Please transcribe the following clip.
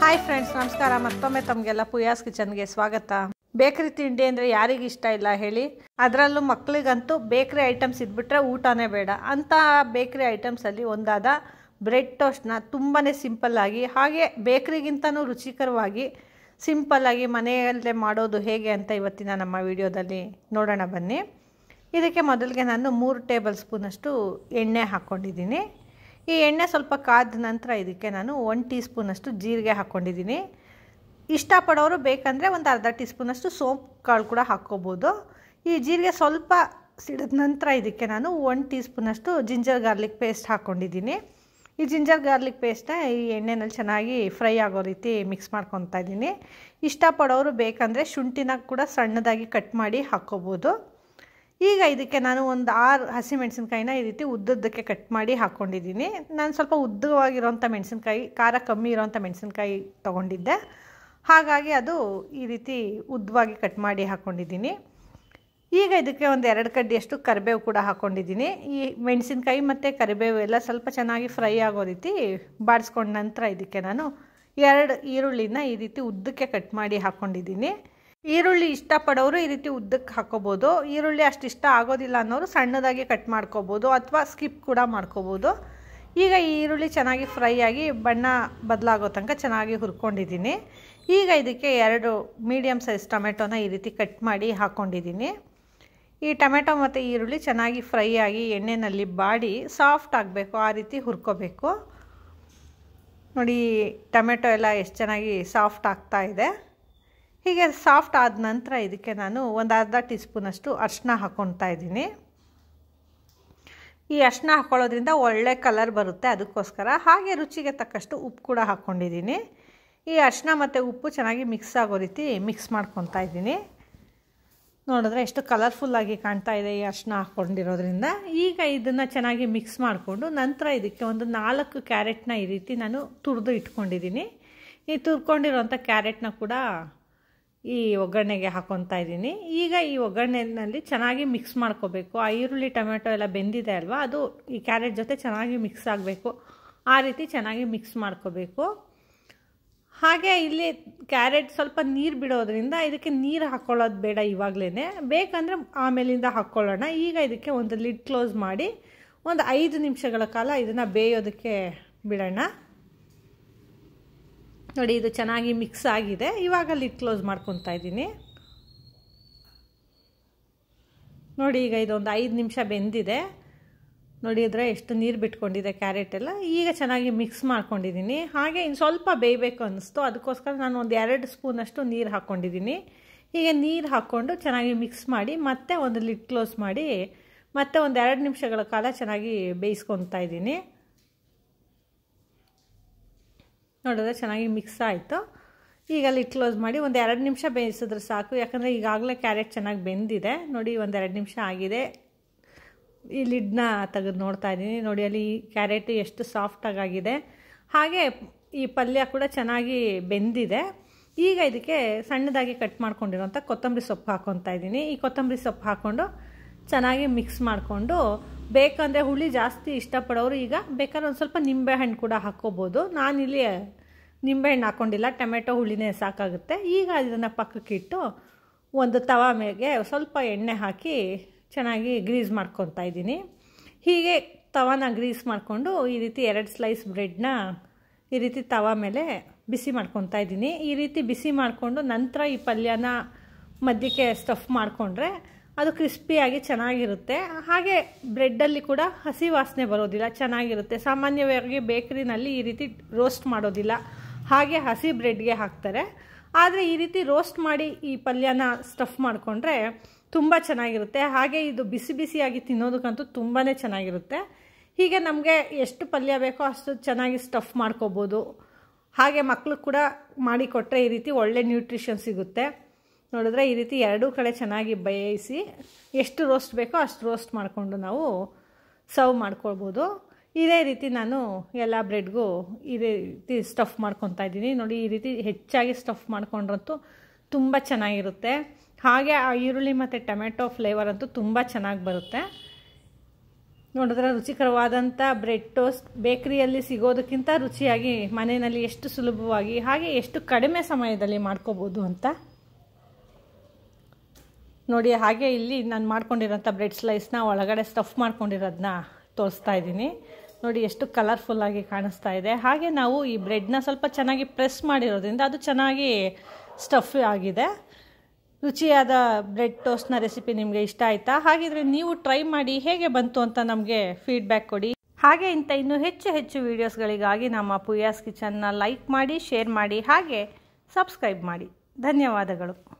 hi friends ನಮಸ್ಕಾರ ಮತ್ತೊಮ್ಮೆ ತಮಗೆಲ್ಲ ಪುಯಾಸ್ ಕಿಚನ್ಗೆ ಸ್ವಾಗತ ಬೇಕರಿ ತಿಂಡಿ ಅಂದರೆ ಯಾರಿಗೆ ಇಷ್ಟ ಇಲ್ಲ ಹೇಳಿ ಅದರಲ್ಲೂ ಮಕ್ಕಳಿಗಂತೂ ಬೇಕರಿ ಐಟಮ್ಸ್ ಇದ್ಬಿಟ್ರೆ ಊಟನೇ ಬೇಡ ಅಂತ ಬೇಕರಿ ಐಟಮ್ಸಲ್ಲಿ ಒಂದಾದ ಬ್ರೆಡ್ ಟೋಸ್ಟ್ನ ತುಂಬಾ ಸಿಂಪಲ್ಲಾಗಿ ಹಾಗೆ ಬೇಕ್ರಿಗಿಂತನೂ ರುಚಿಕರವಾಗಿ ಸಿಂಪಲ್ಲಾಗಿ ಮನೆಯಲ್ಲೇ ಮಾಡೋದು ಹೇಗೆ ಅಂತ ಇವತ್ತಿನ ನಮ್ಮ ವಿಡಿಯೋದಲ್ಲಿ ನೋಡೋಣ ಬನ್ನಿ ಇದಕ್ಕೆ ಮೊದಲಿಗೆ ನಾನು ಮೂರು ಟೇಬಲ್ ಸ್ಪೂನಷ್ಟು ಎಣ್ಣೆ ಹಾಕ್ಕೊಂಡಿದ್ದೀನಿ ಈ ಎಣ್ಣೆ ಸ್ವಲ್ಪ ಕಾದ ನಂತರ ಇದಕ್ಕೆ ನಾನು ಒನ್ ಟೀ ಸ್ಪೂನಷ್ಟು ಜೀರಿಗೆ ಹಾಕ್ಕೊಂಡಿದ್ದೀನಿ ಇಷ್ಟಪಡೋರು ಬೇಕಂದರೆ ಒಂದು ಅರ್ಧ ಟೀ ಸ್ಪೂನಷ್ಟು ಸೋಂಪು ಕಾಳು ಕೂಡ ಹಾಕ್ಕೋಬೋದು ಈ ಜೀರಿಗೆ ಸ್ವಲ್ಪ ಸಿಡಿದ ನಂತರ ಇದಕ್ಕೆ ನಾನು ಒನ್ ಟೀ ಸ್ಪೂನಷ್ಟು ಜಿಂಜರ್ ಗಾರ್ಲಿಕ್ ಪೇಸ್ಟ್ ಹಾಕ್ಕೊಂಡಿದ್ದೀನಿ ಈ ಜಿಂಜರ್ ಗಾರ್ಲಿಕ್ ಪೇಸ್ಟ್ನ ಈ ಎಣ್ಣೆನಲ್ಲಿ ಚೆನ್ನಾಗಿ ಫ್ರೈ ಆಗೋ ರೀತಿ ಮಿಕ್ಸ್ ಮಾಡ್ಕೊತಾ ಇದ್ದೀನಿ ಇಷ್ಟಪಡೋರು ಬೇಕಂದರೆ ಶುಂಠಿನ ಕೂಡ ಸಣ್ಣದಾಗಿ ಕಟ್ ಮಾಡಿ ಹಾಕ್ಕೋಬೋದು ಈಗ ಇದಕ್ಕೆ ನಾನು ಒಂದು ಆರು ಹಸಿಮೆಣಸಿನ್ಕಾಯಿನ ಈ ರೀತಿ ಉದ್ದದ್ದಕ್ಕೆ ಕಟ್ ಮಾಡಿ ಹಾಕ್ಕೊಂಡಿದ್ದೀನಿ ನಾನು ಸ್ವಲ್ಪ ಉದ್ದವಾಗಿರೋಂಥ ಮೆಣಸಿನ್ಕಾಯಿ ಖಾರ ಕಮ್ಮಿ ಇರೋವಂಥ ಮೆಣಸಿನ್ಕಾಯಿ ತೊಗೊಂಡಿದ್ದೆ ಹಾಗಾಗಿ ಅದು ಈ ರೀತಿ ಉದ್ದವಾಗಿ ಕಟ್ ಮಾಡಿ ಹಾಕ್ಕೊಂಡಿದ್ದೀನಿ ಈಗ ಇದಕ್ಕೆ ಒಂದು ಎರಡು ಕಡ್ಡಿಯಷ್ಟು ಕರಿಬೇವು ಕೂಡ ಹಾಕ್ಕೊಂಡಿದ್ದೀನಿ ಈ ಮೆಣಸಿನ್ಕಾಯಿ ಮತ್ತು ಕರಿಬೇವು ಎಲ್ಲ ಸ್ವಲ್ಪ ಚೆನ್ನಾಗಿ ಫ್ರೈ ಆಗೋ ರೀತಿ ಬಾಡಿಸ್ಕೊಂಡ ನಂತರ ಇದಕ್ಕೆ ನಾನು ಎರಡು ಈರುಳ್ಳಿನ ಈ ರೀತಿ ಉದ್ದಕ್ಕೆ ಕಟ್ ಮಾಡಿ ಹಾಕ್ಕೊಂಡಿದ್ದೀನಿ ಈರುಳ್ಳಿ ಇಷ್ಟಪಡೋರು ಈ ರೀತಿ ಉದ್ದಕ್ಕೆ ಹಾಕೋಬೋದು ಈರುಳ್ಳಿ ಅಷ್ಟು ಇಷ್ಟ ಆಗೋದಿಲ್ಲ ಅನ್ನೋರು ಸಣ್ಣದಾಗಿ ಕಟ್ ಮಾಡ್ಕೋಬೋದು ಅಥವಾ ಸ್ಕಿಪ್ ಕೂಡ ಮಾಡ್ಕೋಬೋದು ಈಗ ಈ ಈರುಳ್ಳಿ ಚೆನ್ನಾಗಿ ಫ್ರೈ ಆಗಿ ಬಣ್ಣ ಬದಲಾಗೋ ತನಕ ಚೆನ್ನಾಗಿ ಹುರ್ಕೊಂಡಿದ್ದೀನಿ ಈಗ ಇದಕ್ಕೆ ಎರಡು ಮೀಡಿಯಮ್ ಸೈಜ್ ಟೊಮೆಟೊನ ಈ ರೀತಿ ಕಟ್ ಮಾಡಿ ಹಾಕ್ಕೊಂಡಿದ್ದೀನಿ ಈ ಟೊಮೆಟೊ ಮತ್ತು ಈರುಳ್ಳಿ ಚೆನ್ನಾಗಿ ಫ್ರೈ ಆಗಿ ಎಣ್ಣೆಯಲ್ಲಿ ಬಾಡಿ ಸಾಫ್ಟ್ ಆಗಬೇಕು ಆ ರೀತಿ ಹುರ್ಕೋಬೇಕು ನೋಡಿ ಟೊಮೆಟೊ ಎಲ್ಲ ಎಷ್ಟು ಚೆನ್ನಾಗಿ ಸಾಫ್ಟ್ ಆಗ್ತಾ ಇದೆ ಹೀಗೆ ಸಾಫ್ಟ್ ಆದ ನಂತರ ಇದಕ್ಕೆ ನಾನು ಒಂದು ಅರ್ಧ ಟೀ ಸ್ಪೂನಷ್ಟು ಅರ್ಶಿನ ಹಾಕ್ಕೊಳ್ತಾ ಇದ್ದೀನಿ ಈ ಅರ್ಶಿನ ಹಾಕೊಳ್ಳೋದ್ರಿಂದ ಒಳ್ಳೆ ಕಲರ್ ಬರುತ್ತೆ ಅದಕ್ಕೋಸ್ಕರ ಹಾಗೆ ರುಚಿಗೆ ತಕ್ಕಷ್ಟು ಉಪ್ಪು ಕೂಡ ಹಾಕ್ಕೊಂಡಿದ್ದೀನಿ ಈ ಅರ್ಶಿನ ಮತ್ತು ಉಪ್ಪು ಚೆನ್ನಾಗಿ ಮಿಕ್ಸ್ ಆಗೋ ರೀತಿ ಮಿಕ್ಸ್ ಮಾಡ್ಕೊತಾ ಇದ್ದೀನಿ ನೋಡಿದ್ರೆ ಎಷ್ಟು ಕಲರ್ಫುಲ್ಲಾಗಿ ಕಾಣ್ತಾ ಇದೆ ಈ ಅರ್ಶಿನ ಹಾಕ್ಕೊಂಡಿರೋದ್ರಿಂದ ಈಗ ಇದನ್ನು ಚೆನ್ನಾಗಿ ಮಿಕ್ಸ್ ಮಾಡಿಕೊಂಡು ನಂತರ ಇದಕ್ಕೆ ಒಂದು ನಾಲ್ಕು ಕ್ಯಾರೆಟ್ನ ಈ ರೀತಿ ನಾನು ತುರಿದು ಇಟ್ಕೊಂಡಿದ್ದೀನಿ ಈ ತುರ್ಕೊಂಡಿರೋಂಥ ಕ್ಯಾರೆಟ್ನ ಕೂಡ ಈ ಒಗ್ಗರಣೆಗೆ ಹಾಕೊತಾ ಇದ್ದೀನಿ ಈಗ ಈ ಒಗ್ಗರಣೆನಲ್ಲಿ ಚೆನ್ನಾಗಿ ಮಿಕ್ಸ್ ಮಾಡ್ಕೋಬೇಕು ಆ ಈರುಳ್ಳಿ ಟೊಮೆಟೊ ಎಲ್ಲ ಬೆಂದಿದೆ ಅಲ್ವಾ ಅದು ಈ ಕ್ಯಾರೆಟ್ ಜೊತೆ ಚೆನ್ನಾಗಿ ಮಿಕ್ಸ್ ಆಗಬೇಕು ಆ ರೀತಿ ಚೆನ್ನಾಗಿ ಮಿಕ್ಸ್ ಮಾಡ್ಕೋಬೇಕು ಹಾಗೆ ಇಲ್ಲಿ ಕ್ಯಾರೆಟ್ ಸ್ವಲ್ಪ ನೀರು ಬಿಡೋದ್ರಿಂದ ಇದಕ್ಕೆ ನೀರು ಹಾಕ್ಕೊಳ್ಳೋದು ಬೇಡ ಇವಾಗಲೇ ಬೇಕಂದರೆ ಆಮೇಲಿಂದ ಹಾಕ್ಕೊಳ್ಳೋಣ ಈಗ ಇದಕ್ಕೆ ಒಂದು ಲಿಡ್ ಕ್ಲೋಸ್ ಮಾಡಿ ಒಂದು ಐದು ನಿಮಿಷಗಳ ಕಾಲ ಇದನ್ನು ಬೇಯೋದಕ್ಕೆ ಬಿಡೋಣ ನೋಡಿ ಇದು ಚೆನ್ನಾಗಿ ಮಿಕ್ಸ್ ಆಗಿದೆ ಇವಾಗ ಲಿಡ್ ಕ್ಲೋಸ್ ಮಾಡ್ಕೊತಾ ಇದ್ದೀನಿ ನೋಡಿ ಈಗ ಇದೊಂದು ಐದು ನಿಮಿಷ ಬೆಂದಿದೆ ನೋಡಿದರೆ ಎಷ್ಟು ನೀರು ಬಿಟ್ಕೊಂಡಿದೆ ಕ್ಯಾರೆಟ್ ಈಗ ಚೆನ್ನಾಗಿ ಮಿಕ್ಸ್ ಮಾಡ್ಕೊಂಡಿದ್ದೀನಿ ಹಾಗೆ ಇನ್ನು ಸ್ವಲ್ಪ ಬೇಯಬೇಕು ಅನ್ನಿಸ್ತು ಅದಕ್ಕೋಸ್ಕರ ನಾನು ಒಂದು ಎರಡು ಸ್ಪೂನಷ್ಟು ನೀರು ಹಾಕ್ಕೊಂಡಿದ್ದೀನಿ ಹೀಗೆ ನೀರು ಹಾಕ್ಕೊಂಡು ಚೆನ್ನಾಗಿ ಮಿಕ್ಸ್ ಮಾಡಿ ಮತ್ತೆ ಒಂದು ಲಿಡ್ ಕ್ಲೋಸ್ ಮಾಡಿ ಮತ್ತೆ ಒಂದು ಎರಡು ನಿಮಿಷಗಳ ಕಾಲ ಚೆನ್ನಾಗಿ ಬೇಯಿಸ್ಕೊತಾ ಇದ್ದೀನಿ ನೋಡಿದ್ರೆ ಚೆನ್ನಾಗಿ ಮಿಕ್ಸ್ ಆಯಿತು ಈಗ ಲಿಡ್ ಕ್ಲೋಸ್ ಮಾಡಿ ಒಂದು ಎರಡು ನಿಮಿಷ ಬೇಯಿಸಿದ್ರೆ ಸಾಕು ಯಾಕಂದರೆ ಈಗಾಗಲೇ ಕ್ಯಾರೆಟ್ ಚೆನ್ನಾಗಿ ಬೆಂದಿದೆ ನೋಡಿ ಒಂದೆರಡು ನಿಮಿಷ ಆಗಿದೆ ಈ ಲಿಡ್ನ ತೆಗೆದು ನೋಡ್ತಾ ಇದ್ದೀನಿ ನೋಡಿ ಅಲ್ಲಿ ಕ್ಯಾರೆಟ್ ಎಷ್ಟು ಸಾಫ್ಟಾಗಾಗಿದೆ ಹಾಗೆ ಈ ಪಲ್ಯ ಕೂಡ ಚೆನ್ನಾಗಿ ಬೆಂದಿದೆ ಈಗ ಇದಕ್ಕೆ ಸಣ್ಣದಾಗಿ ಕಟ್ ಮಾಡ್ಕೊಂಡಿರೋಂಥ ಕೊತ್ತಂಬರಿ ಸೊಪ್ಪು ಹಾಕೊತಾ ಇದ್ದೀನಿ ಈ ಕೊತ್ತಂಬರಿ ಸೊಪ್ಪು ಹಾಕ್ಕೊಂಡು ಚೆನ್ನಾಗಿ ಮಿಕ್ಸ್ ಮಾಡಿಕೊಂಡು ಬೇಕಂದರೆ ಹುಳಿ ಜಾಸ್ತಿ ಇಷ್ಟಪಡೋರು ಈಗ ಬೇಕಾದ್ರೆ ಒಂದು ಸ್ವಲ್ಪ ನಿಂಬೆಹಣ್ಣು ಕೂಡ ಹಾಕ್ಕೋಬೋದು ನಾನಿಲ್ಲಿ ನಿಂಬೆಹಣ್ಣು ಹಾಕ್ಕೊಂಡಿಲ್ಲ ಟೊಮೆಟೊ ಹುಳಿನೇ ಸಾಕಾಗುತ್ತೆ ಈಗ ಇದನ್ನು ಪಕ್ಕಕ್ಕಿಟ್ಟು ಒಂದು ತವಾ ಮೇಲೆ ಸ್ವಲ್ಪ ಎಣ್ಣೆ ಹಾಕಿ ಚೆನ್ನಾಗಿ ಗ್ರೀಸ್ ಮಾಡ್ಕೊತಾ ಇದ್ದೀನಿ ಹೀಗೆ ತವಾನ ಗ್ರೀಸ್ ಮಾಡಿಕೊಂಡು ಈ ರೀತಿ ಎರಡು ಸ್ಲೈಸ್ ಬ್ರೆಡ್ನ ಈ ರೀತಿ ತವಾ ಮೇಲೆ ಬಿಸಿ ಮಾಡ್ಕೊತಾ ಇದ್ದೀನಿ ಈ ರೀತಿ ಬಿಸಿ ಮಾಡಿಕೊಂಡು ನಂತರ ಈ ಪಲ್ಯನ ಮಧ್ಯಕ್ಕೆ ಸ್ಟಫ್ ಮಾಡಿಕೊಂಡ್ರೆ ಅದು ಕ್ರಿಸ್ಪಿಯಾಗಿ ಚೆನ್ನಾಗಿರುತ್ತೆ ಹಾಗೆ ಬ್ರೆಡ್ಡಲ್ಲಿ ಕೂಡ ಹಸಿ ವಾಸನೆ ಬರೋದಿಲ್ಲ ಚೆನ್ನಾಗಿರುತ್ತೆ ಸಾಮಾನ್ಯವಾಗಿ ಬೇಕ್ರಿನಲ್ಲಿ ಈ ರೀತಿ ರೋಸ್ಟ್ ಮಾಡೋದಿಲ್ಲ ಹಾಗೆ ಹಸಿ ಬ್ರೆಡ್ಗೆ ಹಾಕ್ತಾರೆ ಆದರೆ ಈ ರೀತಿ ರೋಸ್ಟ್ ಮಾಡಿ ಈ ಪಲ್ಯನ ಸ್ಟಫ್ ಮಾಡಿಕೊಂಡ್ರೆ ತುಂಬ ಚೆನ್ನಾಗಿರುತ್ತೆ ಹಾಗೆ ಇದು ಬಿಸಿ ಬಿಸಿಯಾಗಿ ತಿನ್ನೋದಕ್ಕಂತೂ ತುಂಬಾ ಚೆನ್ನಾಗಿರುತ್ತೆ ಹೀಗೆ ನಮಗೆ ಎಷ್ಟು ಪಲ್ಯ ಬೇಕೋ ಅಷ್ಟು ಚೆನ್ನಾಗಿ ಸ್ಟಫ್ ಮಾಡ್ಕೋಬೋದು ಹಾಗೆ ಮಕ್ಕಳು ಕೂಡ ಮಾಡಿಕೊಟ್ಟರೆ ಈ ರೀತಿ ಒಳ್ಳೆ ನ್ಯೂಟ್ರಿಷನ್ ಸಿಗುತ್ತೆ ನೋಡಿದ್ರೆ ಈ ರೀತಿ ಎರಡೂ ಕಡೆ ಚೆನ್ನಾಗಿ ಬೇಯಿಸಿ ಎಷ್ಟು ರೋಸ್ಟ್ ಬೇಕೋ ಅಷ್ಟು ರೋಸ್ಟ್ ಮಾಡಿಕೊಂಡು ನಾವು ಸರ್ವ್ ಮಾಡ್ಕೊಳ್ಬೋದು ಇದೇ ರೀತಿ ನಾನು ಎಲ್ಲ ಬ್ರೆಡ್ಗೂ ಇದೇ ರೀತಿ ಸ್ಟಫ್ ಮಾಡ್ಕೊತಾ ಇದ್ದೀನಿ ನೋಡಿ ಈ ರೀತಿ ಹೆಚ್ಚಾಗಿ ಸ್ಟಫ್ ಮಾಡ್ಕೊಂಡ್ರಂತೂ ತುಂಬ ಚೆನ್ನಾಗಿರುತ್ತೆ ಹಾಗೆ ಆ ಈರುಳ್ಳಿ ಮತ್ತು ಟೊಮೆಟೊ ಫ್ಲೇವರ್ ಅಂತೂ ತುಂಬ ಚೆನ್ನಾಗಿ ಬರುತ್ತೆ ನೋಡಿದ್ರೆ ರುಚಿಕರವಾದಂಥ ಬ್ರೆಡ್ ಟೋಸ್ಟ್ ಬೇಕ್ರಿಯಲ್ಲಿ ಸಿಗೋದಕ್ಕಿಂತ ರುಚಿಯಾಗಿ ಮನೆಯಲ್ಲಿ ಎಷ್ಟು ಸುಲಭವಾಗಿ ಹಾಗೆ ಎಷ್ಟು ಕಡಿಮೆ ಸಮಯದಲ್ಲಿ ಮಾಡ್ಕೋಬೋದು ಅಂತ ನೋಡಿ ಹಾಗೆ ಇಲ್ಲಿ ನಾನು ಮಾಡ್ಕೊಂಡಿರೋಂಥ ಬ್ರೆಡ್ ಸ್ಲೈಸ್ನ ಒಳಗಡೆ ಸ್ಟಫ್ ಮಾಡ್ಕೊಂಡಿರೋದನ್ನ ತೋರಿಸ್ತಾ ಇದ್ದೀನಿ ನೋಡಿ ಎಷ್ಟು ಆಗಿ ಕಾಣಿಸ್ತಾ ಇದೆ ಹಾಗೆ ನಾವು ಈ ಬ್ರೆಡ್ನ ಸ್ವಲ್ಪ ಚೆನ್ನಾಗಿ ಪ್ರೆಸ್ ಮಾಡಿರೋದ್ರಿಂದ ಅದು ಚೆನ್ನಾಗಿ ಸ್ಟಫ್ ಆಗಿದೆ ರುಚಿಯಾದ ಬ್ರೆಡ್ ಟೋಸ್ಟ್ನ ರೆಸಿಪಿ ನಿಮಗೆ ಇಷ್ಟ ಆಯಿತಾ ಹಾಗಿದ್ರೆ ನೀವು ಟ್ರೈ ಮಾಡಿ ಹೇಗೆ ಬಂತು ಅಂತ ನಮಗೆ ಫೀಡ್ಬ್ಯಾಕ್ ಕೊಡಿ ಹಾಗೆ ಇಂಥ ಇನ್ನೂ ಹೆಚ್ಚು ಹೆಚ್ಚು ವೀಡಿಯೋಸ್ಗಳಿಗಾಗಿ ನಮ್ಮ ಪುಯಾಸ್ ಕಿಚನ್ನ ಲೈಕ್ ಮಾಡಿ ಶೇರ್ ಮಾಡಿ ಹಾಗೆ ಸಬ್ಸ್ಕ್ರೈಬ್ ಮಾಡಿ ಧನ್ಯವಾದಗಳು